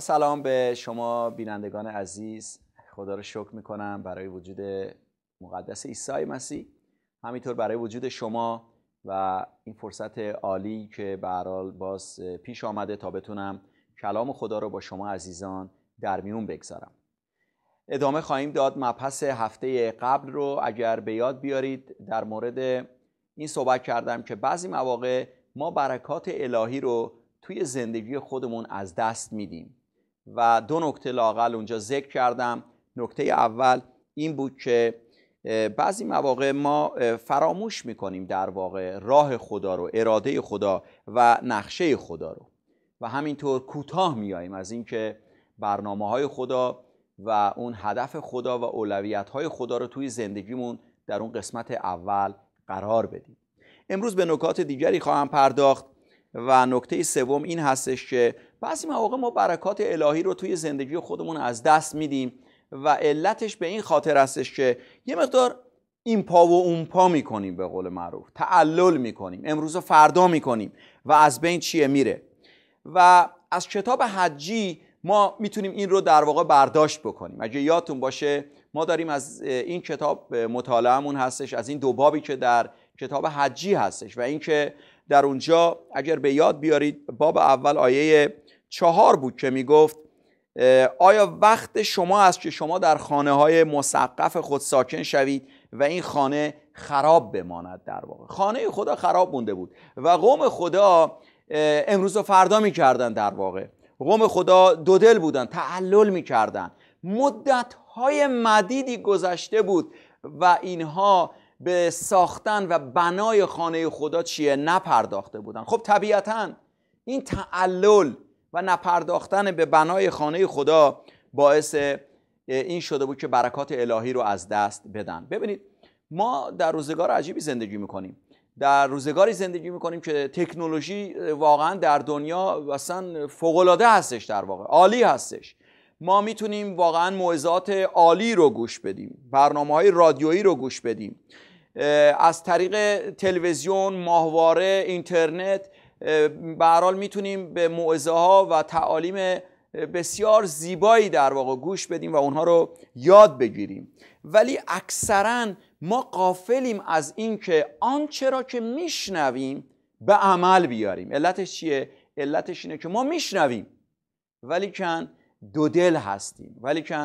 سلام به شما بینندگان عزیز خدا رو شکر میکنم برای وجود مقدس عیسی مسیح همینطور برای وجود شما و این فرصت عالی که برال باز پیش آمده تا بتونم کلام خدا رو با شما عزیزان در میون بگذارم ادامه خواهیم داد مبحث هفته قبل رو اگر به یاد بیارید در مورد این صحبت کردم که بعضی مواقع ما برکات الهی رو توی زندگی خودمون از دست میدیم و دو نکته لاقل اونجا ذکر کردم نکته اول این بود که بعضی مواقع ما فراموش میکنیم در واقع راه خدا رو اراده خدا و نقشه خدا رو و همینطور کوتاه میاییم از اینکه برنامه های خدا و اون هدف خدا و اولویت های خدا رو توی زندگیمون در اون قسمت اول قرار بدیم امروز به نکات دیگری خواهم پرداخت و نکته سوم این هستش که بعضی مواقع ما برکات الهی رو توی زندگی خودمون از دست میدیم و علتش به این خاطر هستش که یه مقدار این پا و اون پا میکنیم به قول معروف تعلل میکنیم امروز و فردا میکنیم و از بین چیه میره و از کتاب حجی ما میتونیم این رو در واقع برداشت بکنیم اگه یادتون باشه ما داریم از این کتاب مطالعهمون هستش از این دو بابی که در کتاب حجی هستش و اینکه در اونجا اگر به یاد بیارید باب اول آیه چهار بود که می گفت آیا وقت شما است که شما در خانه های مسقف خود ساکن شوید و این خانه خراب بماند در واقع خانه خدا خراب مونده بود و قوم خدا امروز و فردا کردن در واقع قوم خدا دودل بودن تعلل کردن مدت های مدیدی گذشته بود و اینها به ساختن و بنای خانه خدا چیه نپرداخته بودن خب طبیعتا این تعلل و نپرداختن به بنای خانه خدا باعث این شده بود که برکات الهی رو از دست بدن ببینید ما در روزگار عجیبی زندگی میکنیم در روزگاری زندگی میکنیم که تکنولوژی واقعا در دنیا اصلا فوقالعاده هستش در واقع عالی هستش ما میتونیم واقعا موعظات عالی رو گوش بدیم برنامه های رادیویی رو گوش بدیم از طریق تلویزیون ماهواره اینترنت به میتونیم به موعظه ها و تعالیم بسیار زیبایی در واقع گوش بدیم و اونها رو یاد بگیریم ولی اکثرا ما قافلیم از اینکه آنچه را که میشنویم به عمل بیاریم علتش چیه علتش اینه که ما میشنویم ولی کن دو دل هستیم ولی که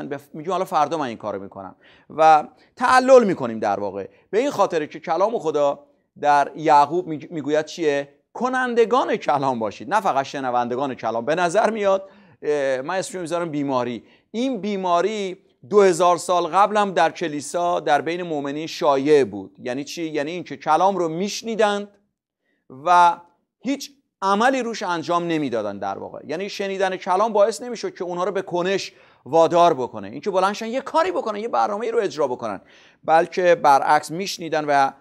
حالا فردا من این کارو میکنم و تعلل میکنیم در واقع به این خاطر که کلام خدا در یعقوب میگوید چیه کنندگان کلام باشید نه فقط شنوندگان کلام به نظر میاد من اسمش میذارم بیماری این بیماری دو هزار سال قبلم در کلیسا در بین مؤمنین شایع بود یعنی چی یعنی اینکه کلام رو میشنیدند و هیچ عملی روش انجام نمیدادن در واقع یعنی شنیدن کلام باعث نمیشد که اونها رو به کنش وادار بکنه اینکه بلندشن یه کاری بکنن یه برنامه رو اجرا بکنن بلکه برعکس میشنیدن و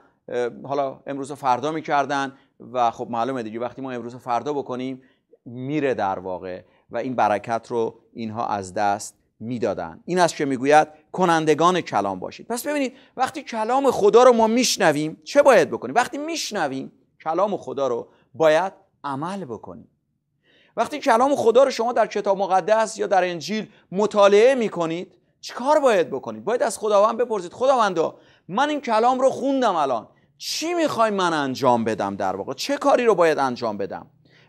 حالا امروز و فردا میکردن و خب معلومه دیگه وقتی ما امروز و فردا بکنیم میره در واقع و این برکت رو اینها از دست میدادن این است که میگوید کنندگان کلام باشید پس ببینید وقتی کلام خدا رو ما میشنویم چه باید بکنیم وقتی میشنویم کلام خدا رو باید عمل بکنیم وقتی کلام خدا رو شما در کتاب مقدس یا در انجیل مطالعه میکنید کار باید بکنید باید از خداوند بپرسید خداوندا من این کلام رو خوندم الان چی میخوای من انجام بدم در واقع چه کاری رو باید انجام بدم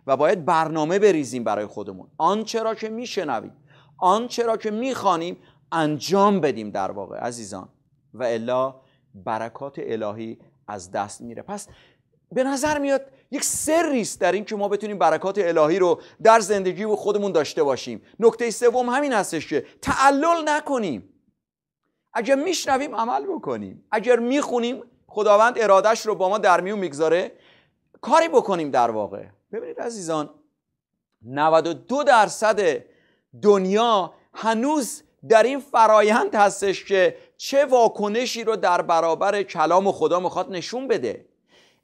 و باید برنامه بریزیم برای خودمون آنچه را که میشنویم آنچه را که میخوانیم انجام بدیم در واقع عزیزان و الا برکات الهی از دست میره پس به نظر میاد یک سری است در این که ما بتونیم برکات الهی رو در زندگی و خودمون داشته باشیم نکته سوم همین هستش که تعلل نکنیم اگر میشنویم عمل بکنیم اگر میخونیم خداوند ارادش رو با ما در میون میگذاره کاری بکنیم در واقع ببینید عزیزان 92 درصد دنیا هنوز در این فرایند هستش که چه واکنشی رو در برابر کلام خدا میخواد نشون بده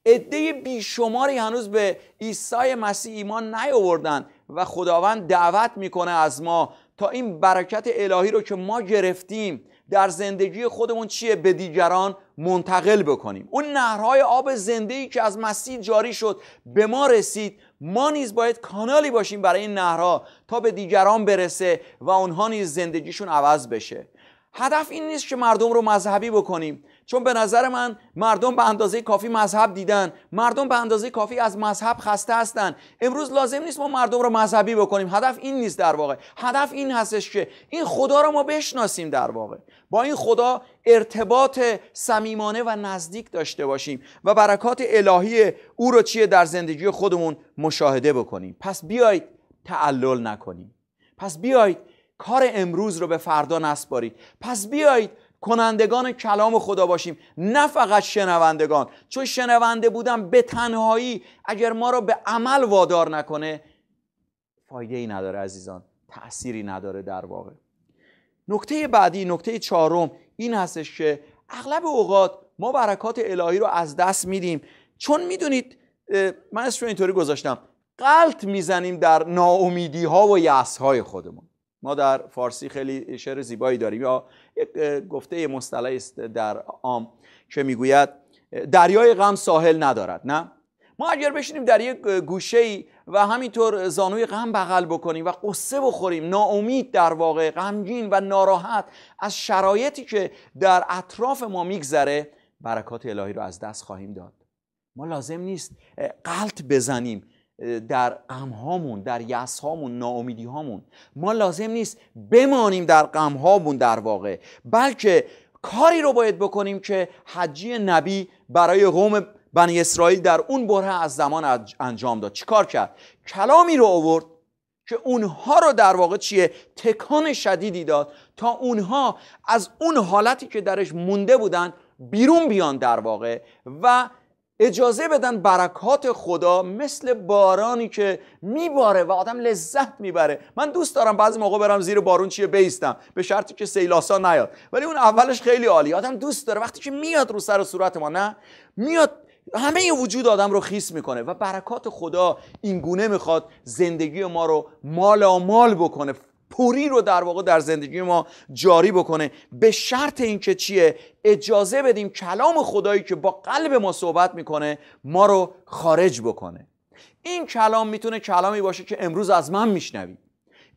عده بیشماری هنوز به عیسی مسیح ایمان نیاوردن و خداوند دعوت میکنه از ما تا این برکت الهی رو که ما گرفتیم در زندگی خودمون چیه به دیگران منتقل بکنیم اون نهرهای آب زندگی که از مسیح جاری شد به ما رسید ما نیز باید کانالی باشیم برای این نهرها تا به دیگران برسه و اونها نیز زندگیشون عوض بشه هدف این نیست که مردم رو مذهبی بکنیم چون به نظر من مردم به اندازه کافی مذهب دیدن مردم به اندازه کافی از مذهب خسته هستند امروز لازم نیست ما مردم رو مذهبی بکنیم هدف این نیست در واقع هدف این هستش که این خدا رو ما بشناسیم در واقع با این خدا ارتباط صمیمانه و نزدیک داشته باشیم و برکات الهی او رو چیه در زندگی خودمون مشاهده بکنیم پس بیایید تعلل نکنیم پس بیایید کار امروز رو به فردا نسپارید پس بیایید کنندگان کلام خدا باشیم نه فقط شنوندگان چون شنونده بودن به تنهایی اگر ما را به عمل وادار نکنه فایده ای نداره عزیزان تأثیری نداره در واقع نکته بعدی نکته چهارم این هستش که اغلب اوقات ما برکات الهی رو از دست میدیم چون میدونید من اسم اینطوری گذاشتم قلط میزنیم در ناامیدی ها و یعص های خودمون ما در فارسی خیلی شعر زیبایی داریم یا یک گفته مصطلح است در عام که میگوید دریای غم ساحل ندارد نه ما اگر بشینیم در یک گوشه ای و همینطور زانوی غم بغل بکنیم و قصه بخوریم ناامید در واقع غمگین و ناراحت از شرایطی که در اطراف ما میگذره برکات الهی رو از دست خواهیم داد ما لازم نیست قلط بزنیم در امهامون، در یسهامون ناامیدیهامون ما لازم نیست بمانیم در غمهامون در واقع بلکه کاری رو باید بکنیم که حجی نبی برای قوم بنی اسرائیل در اون بره از زمان انجام داد چیکار کرد کلامی رو آورد که اونها رو در واقع چیه تکان شدیدی داد تا اونها از اون حالتی که درش مونده بودن بیرون بیان در واقع و اجازه بدن برکات خدا مثل بارانی که میباره و آدم لذت میبره من دوست دارم بعضی موقع برم زیر بارون چیه بیستم به شرطی که سیلاسا نیاد ولی اون اولش خیلی عالی آدم دوست داره وقتی که میاد رو سر و صورت ما نه میاد همه وجود آدم رو خیس میکنه و برکات خدا اینگونه میخواد زندگی ما رو مال مال بکنه پوری رو در واقع در زندگی ما جاری بکنه به شرط اینکه چیه اجازه بدیم کلام خدایی که با قلب ما صحبت میکنه ما رو خارج بکنه این کلام میتونه کلامی باشه که امروز از من میشنوی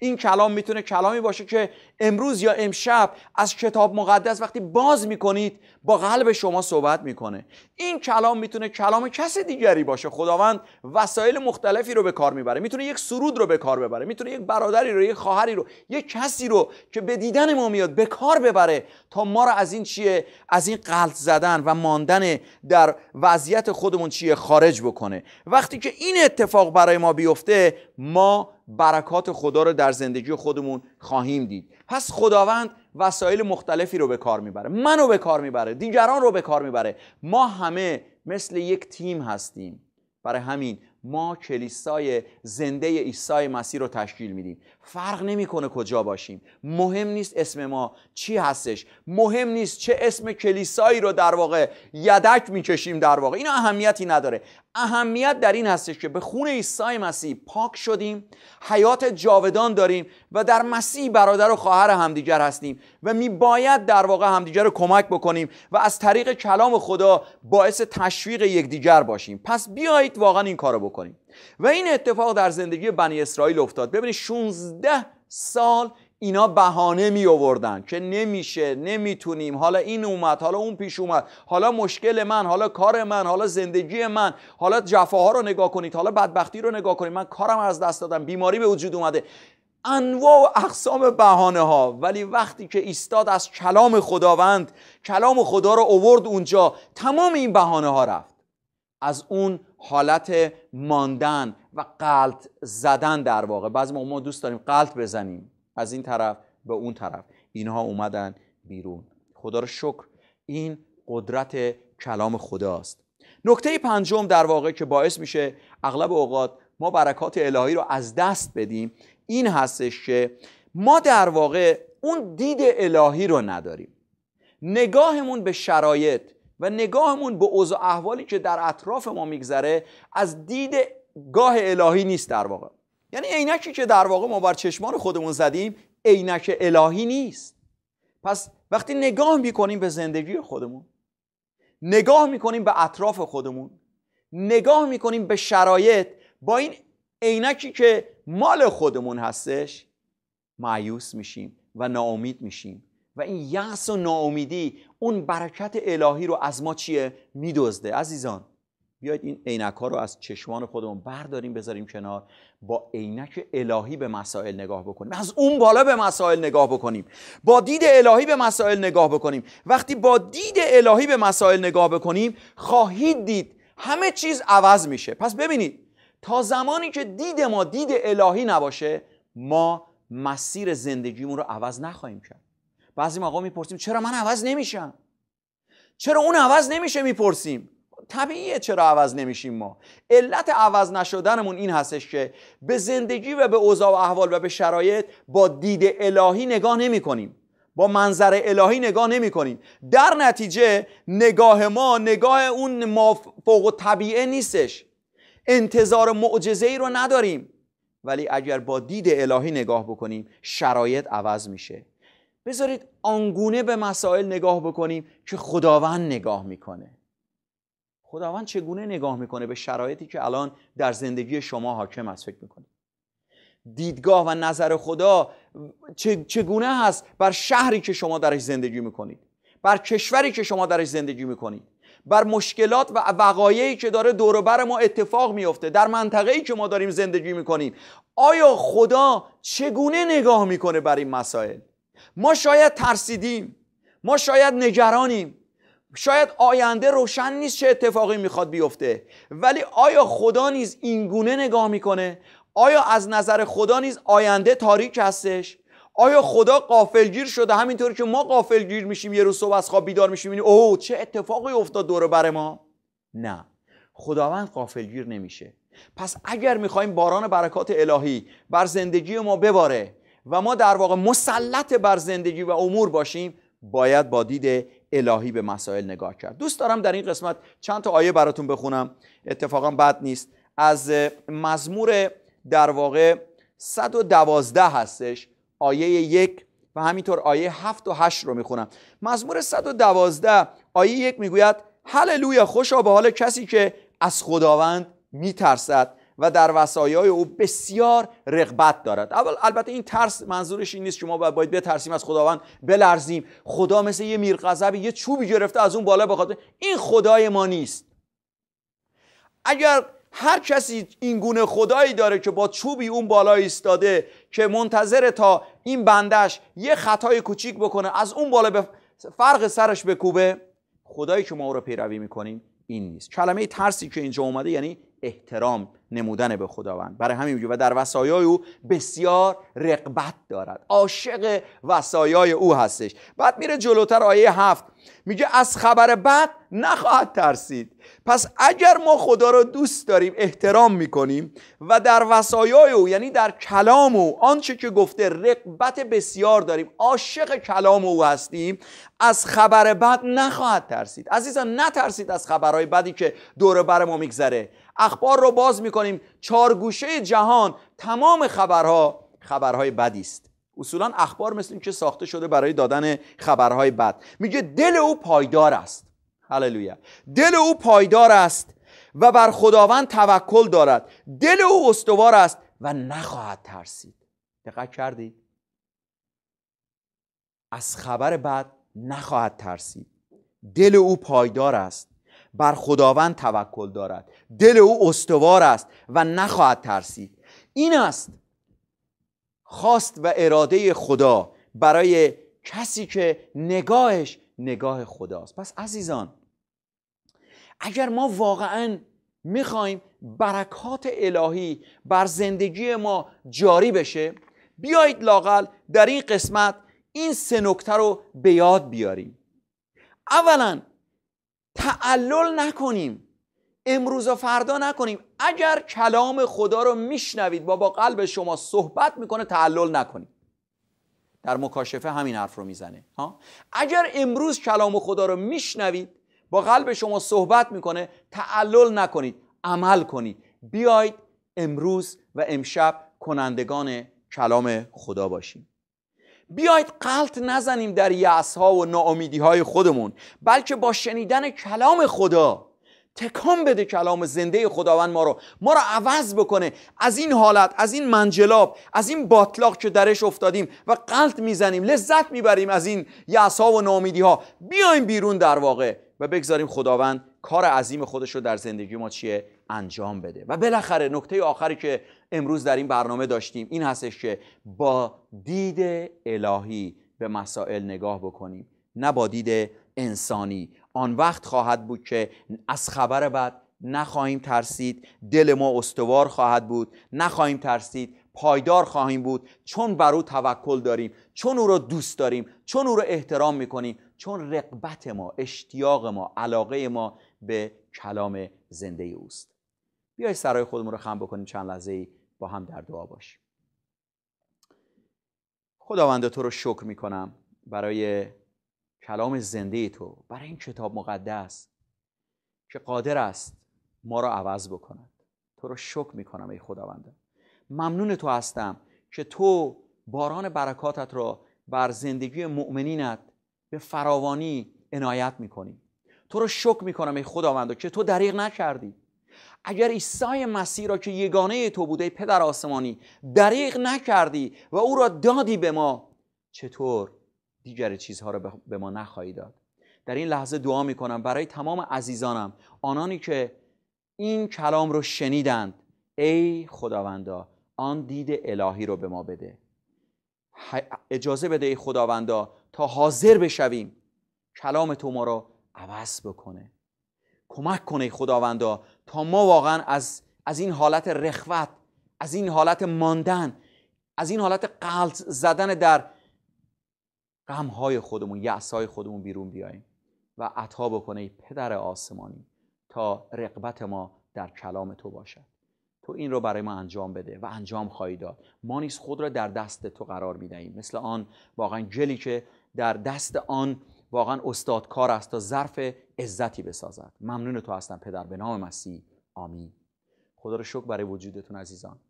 این کلام میتونه کلامی باشه که امروز یا امشب از کتاب مقدس وقتی باز میکنید با قلب شما صحبت میکنه این کلام میتونه کلام کس دیگری باشه خداوند وسایل مختلفی رو به کار میبره میتونه یک سرود رو به کار ببره میتونه یک برادری رو یک خواهری رو یک کسی رو که به دیدن ما میاد به کار ببره تا ما رو از این چیه از این غلط زدن و ماندن در وضعیت خودمون چیه خارج بکنه وقتی که این اتفاق برای ما بیفته ما برکات خدا رو در زندگی خودمون خواهیم دید پس خداوند وسایل مختلفی رو به کار میبره منو به کار میبره دیگران رو به کار میبره ما همه مثل یک تیم هستیم برای همین ما کلیسای زنده عیسی مسیح رو تشکیل میدیم فرق نمیکنه کجا باشیم مهم نیست اسم ما چی هستش مهم نیست چه اسم کلیسایی رو در واقع یدک میکشیم در واقع اینا اهمیتی نداره اهمیت در این هستش که به خون عیسی مسیح پاک شدیم حیات جاودان داریم و در مسیح برادر و خواهر همدیگر هستیم و می باید در واقع همدیگر رو کمک بکنیم و از طریق کلام خدا باعث تشویق یکدیگر باشیم پس بیایید واقعا این کارو بکنیم و این اتفاق در زندگی بنی اسرائیل افتاد ببینید 16 سال اینا بهانه می آوردن که نمیشه نمیتونیم حالا این اومد حالا اون پیش اومد حالا مشکل من حالا کار من حالا زندگی من حالا جفاها رو نگاه کنید حالا بدبختی رو نگاه کنید من کارم از دست دادم بیماری به وجود اومده انواع و اقسام بهانه ها ولی وقتی که ایستاد از کلام خداوند کلام خدا رو اوورد اونجا تمام این بهانه ها رفت از اون حالت ماندن و قلط زدن در واقع بعضی ما دوست داریم قلط بزنیم از این طرف به اون طرف اینها اومدن بیرون خدا رو شکر این قدرت کلام خداست نکته پنجم در واقع که باعث میشه اغلب اوقات ما برکات الهی رو از دست بدیم این هستش که ما در واقع اون دید الهی رو نداریم نگاهمون به شرایط و نگاهمون به اوضاع احوالی که در اطراف ما میگذره از دید گاه الهی نیست در واقع یعنی عینکی که در واقع ما بر چشمان خودمون زدیم عینک الهی نیست پس وقتی نگاه میکنیم به زندگی خودمون نگاه میکنیم به اطراف خودمون نگاه میکنیم به شرایط با این عینکی که مال خودمون هستش مایوس میشیم و ناامید میشیم و این یأس و ناامیدی اون برکت الهی رو از ما چیه میدزده عزیزان بیاید این عینک ها رو از چشمان خودمون برداریم بذاریم کنار با عینک الهی به مسائل نگاه بکنیم از اون بالا به مسائل نگاه بکنیم با دید الهی به مسائل نگاه بکنیم وقتی با دید الهی به مسائل نگاه بکنیم خواهید دید همه چیز عوض میشه پس ببینید تا زمانی که دید ما دید الهی نباشه ما مسیر زندگیمون رو عوض نخواهیم کرد بعضی از میپرسیم چرا من عوض نمیشم چرا اون عوض نمیشه میپرسیم طبیعیه چرا عوض نمیشیم ما علت عوض نشدنمون این هستش که به زندگی و به اوضاع و احوال و به شرایط با دید الهی نگاه نمی کنیم با منظر الهی نگاه نمی کنیم در نتیجه نگاه ما نگاه اون ما فوق و طبیعه نیستش انتظار معجزه ای رو نداریم ولی اگر با دید الهی نگاه بکنیم شرایط عوض میشه بذارید آنگونه به مسائل نگاه بکنیم که خداوند نگاه میکنه خداوند چگونه نگاه میکنه به شرایطی که الان در زندگی شما حاکم است فکر میکنید دیدگاه و نظر خدا چگونه هست بر شهری که شما درش زندگی میکنید بر کشوری که شما درش زندگی میکنید بر مشکلات و وقایعی که داره دور ما اتفاق میفته در منطقه‌ای که ما داریم زندگی میکنیم آیا خدا چگونه نگاه میکنه بر این مسائل ما شاید ترسیدیم ما شاید نگرانیم شاید آینده روشن نیست چه اتفاقی میخواد بیفته ولی آیا خدا نیز اینگونه نگاه میکنه آیا از نظر خدا نیز آینده تاریک هستش آیا خدا قافلگیر شده همینطوری که ما قافلگیر میشیم یه روز صبح از خواب بیدار میشیم اوه چه اتفاقی افتاد دور بر ما نه خداوند قافلگیر نمیشه پس اگر میخوایم باران برکات الهی بر زندگی ما بباره و ما در واقع مسلط بر زندگی و امور باشیم باید با دید الهی به مسائل نگاه کرد دوست دارم در این قسمت چند تا آیه براتون بخونم اتفاقا بد نیست از مزمور در واقع 112 هستش آیه یک و همینطور آیه 7 و 8 رو میخونم مزمور 112 آیه یک میگوید هللویا خوشا به حال کسی که از خداوند میترسد و در های او بسیار رغبت دارد اول البته این ترس منظورش این نیست که ما باید بترسیم از خداوند بلرزیم خدا مثل یه میرغضب یه چوبی گرفته از اون بالا بخاطر این خدای ما نیست اگر هر کسی این گونه خدایی داره که با چوبی اون بالا ایستاده که منتظر تا این بندش یه خطای کوچیک بکنه از اون بالا به فرق سرش بکوبه خدایی که ما او رو پیروی میکنیم این نیست کلمه ترسی که اینجا اومده یعنی احترام نمودن به خداوند برای همین وجود و در وسایای او بسیار رقبت دارد عاشق وسایای او هستش بعد میره جلوتر آیه هفت میگه از خبر بعد نخواهد ترسید پس اگر ما خدا را دوست داریم احترام میکنیم و در وسایای او یعنی در کلام او آنچه که گفته رقبت بسیار داریم عاشق کلام او هستیم از خبر بد نخواهد ترسید عزیزان نترسید از خبرهای بدی که دور بر ما میگذره اخبار رو باز میکنیم چهار گوشه جهان تمام خبرها خبرهای بدی است اصولا اخبار مثل اینکه ساخته شده برای دادن خبرهای بد میگه دل او پایدار است هللویا دل او پایدار است و بر خداوند توکل دارد دل او استوار است و نخواهد ترسید دقت کردی از خبر بد نخواهد ترسید دل او پایدار است بر خداوند توکل دارد دل او استوار است و نخواهد ترسید این است خواست و اراده خدا برای کسی که نگاهش نگاه خداست پس عزیزان اگر ما واقعا میخوایم برکات الهی بر زندگی ما جاری بشه بیایید لاقل در این قسمت این سه نکته رو به یاد بیاریم اولا تعلل نکنیم امروز و فردا نکنیم اگر کلام خدا رو میشنوید با با قلب شما صحبت میکنه تعلل نکنید در مکاشفه همین حرف رو میزنه ها؟ اگر امروز کلام خدا رو میشنوید با قلب شما صحبت میکنه تعلل نکنید عمل کنید بیاید امروز و امشب کنندگان کلام خدا باشیم بیاید قلط نزنیم در یعص و ناامیدی های خودمون بلکه با شنیدن کلام خدا تکان بده کلام زنده خداوند ما رو ما رو عوض بکنه از این حالت از این منجلاب از این باطلاق که درش افتادیم و قلط میزنیم لذت میبریم از این یعصا و نامیدی ها بیایم بیرون در واقع و بگذاریم خداوند کار عظیم خودش رو در زندگی ما چیه انجام بده و بالاخره نکته آخری که امروز در این برنامه داشتیم این هستش که با دید الهی به مسائل نگاه بکنیم نه با دید انسانی آن وقت خواهد بود که از خبر بعد نخواهیم ترسید دل ما استوار خواهد بود نخواهیم ترسید پایدار خواهیم بود چون بر او توکل داریم چون او را دوست داریم چون او را احترام میکنیم چون رقبت ما اشتیاق ما علاقه ما به کلام زنده اوست بیایید سرای خودمون رو خم بکنیم چند لحظه ای با هم در دعا باشیم خداوند تو رو شکر میکنم برای کلام زنده تو برای این کتاب مقدس که قادر است ما را عوض بکند تو رو شکر میکنم ای خداوند ممنون تو هستم که تو باران برکاتت را بر زندگی مؤمنینت به فراوانی عنایت میکنی تو رو شکر میکنم ای خداوند که تو دریغ نکردی اگر عیسی مسیح را که یگانه تو بوده پدر آسمانی دریغ نکردی و او را دادی به ما چطور دیگر چیزها را به ما نخواهی داد در این لحظه دعا میکنم برای تمام عزیزانم آنانی که این کلام رو شنیدند ای خداوندا آن دید الهی رو به ما بده اجازه بده ای خداوندا تا حاضر بشویم کلام تو ما رو عوض بکنه کمک کنه خداوندا تا ما واقعا از, از این حالت رخوت از این حالت ماندن از این حالت قلط زدن در غمهای خودمون یعصای خودمون بیرون بیاییم و عطا بکنه پدر آسمانی تا رقبت ما در کلام تو باشد تو این رو برای ما انجام بده و انجام خواهی داد ما نیز خود را در دست تو قرار میدهیم مثل آن واقعا جلی که در دست آن واقعا استادکار است تا ظرف عزتی بسازد ممنون تو هستم پدر به نام مسیح آمین خدا رو شکر برای وجودتون عزیزان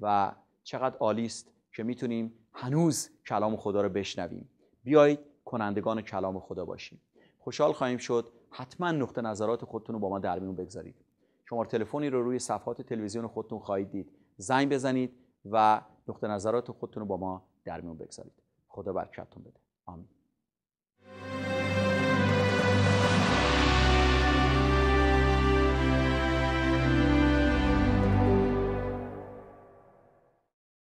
و چقدر عالی است که میتونیم هنوز کلام خدا رو بشنویم بیایید کنندگان کلام خدا باشیم خوشحال خواهیم شد حتما نقطه نظرات خودتون رو با ما در میون بگذارید شماره تلفنی رو روی صفحات تلویزیون خودتون خواهید دید زنگ بزنید و نقطه نظرات خودتون رو با ما در میون بگذارید خدا برکتتون بده آمین